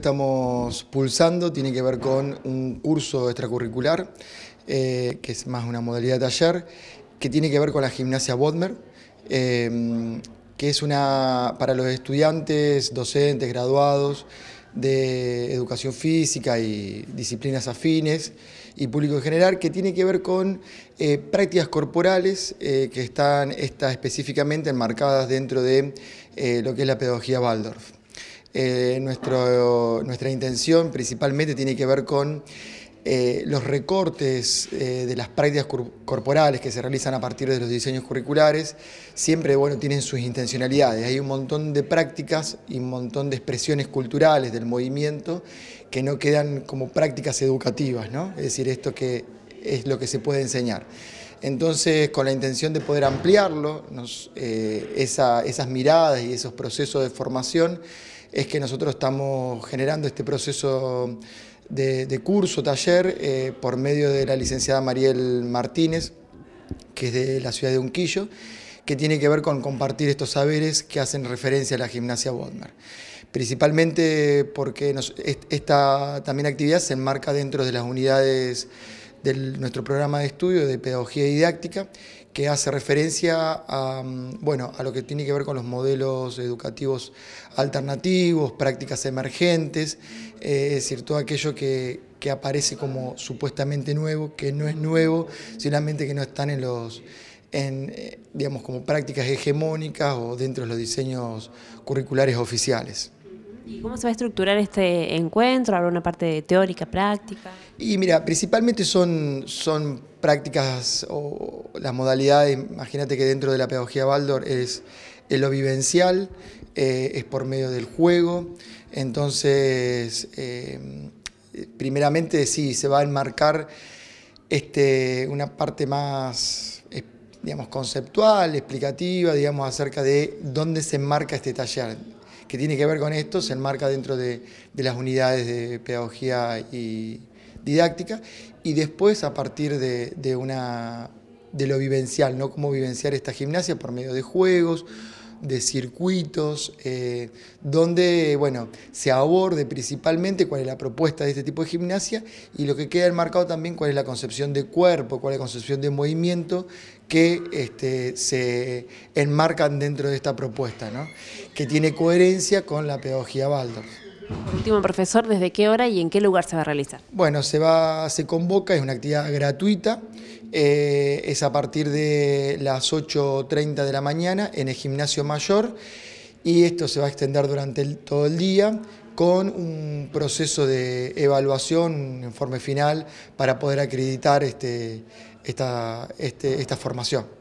estamos pulsando tiene que ver con un curso extracurricular, eh, que es más una modalidad de taller, que tiene que ver con la gimnasia Bodmer, em, que es una para los estudiantes, docentes, graduados de educación física y disciplinas afines y público en general, que tiene que ver con eh, prácticas corporales eh, que están, están específicamente enmarcadas dentro de lo que es la pedagogía Waldorf. Eh, nuestra intención principalmente tiene que ver con eh, los recortes eh, de las prácticas corporales que se realizan a partir de los diseños curriculares, siempre bueno, tienen sus intencionalidades. Hay un montón de prácticas y un montón de expresiones culturales del movimiento que no quedan como prácticas educativas, es decir, esto que es lo que se puede enseñar. Entonces, con la intención de poder ampliarlo, esas miradas y esos procesos de formación, es que nosotros estamos generando este proceso de, curso, taller, eh, por medio de la licenciada Mariel Martínez, que es de la ciudad de Unquillo, que tiene que ver con compartir estos saberes que hacen referencia a la gimnasia Bodmer. Principalmente porque esta también actividad se enmarca dentro de las unidades de nuestro programa de estudio de pedagogía didáctica que hace referencia a, mm, bueno, a lo que tiene que ver con los modelos educativos alternativos, prácticas emergentes, eh, es decir, todo aquello que, aparece como supuestamente nuevo, que no es nuevo, solamente que no están en los eh, digamos, como prácticas hegemónicas o dentro de los diseños curriculares oficiales. ¿Y cómo se va a estructurar este encuentro? ¿Habrá una parte teórica, práctica? Y mira, principalmente son, son prácticas o las modalidades, imagínate que dentro de la pedagogía Baldor es, lo vivencial, eh, es por medio del juego, entonces eh, primeramente sí, se va a enmarcar este, una parte más eh, digamos, conceptual, explicativa, digamos, acerca de dónde se enmarca este taller que tiene que ver con esto se enmarca dentro de, las unidades de pedagogía y didáctica y después a partir de, una, de lo vivencial, ¿no? Cómo vivenciar esta gimnasia por medio de juegos, de circuitos, eh, donde bueno, se aborde principalmente cuál es la propuesta de este tipo de gimnasia y lo que queda enmarcado también cuál es la concepción de cuerpo, cuál es la concepción de movimiento que este, se enmarcan dentro de esta propuesta, que tiene coherencia con la pedagogía Baldor último, profesor, ¿desde qué hora y en qué lugar se va a realizar? Bueno, se convoca, es una actividad gratuita, eh, es a partir de las 8.30 de la mañana en el gimnasio mayor y esto se va a extender durante todo el día con un proceso de evaluación, un informe final, para poder acreditar este, este, esta formación.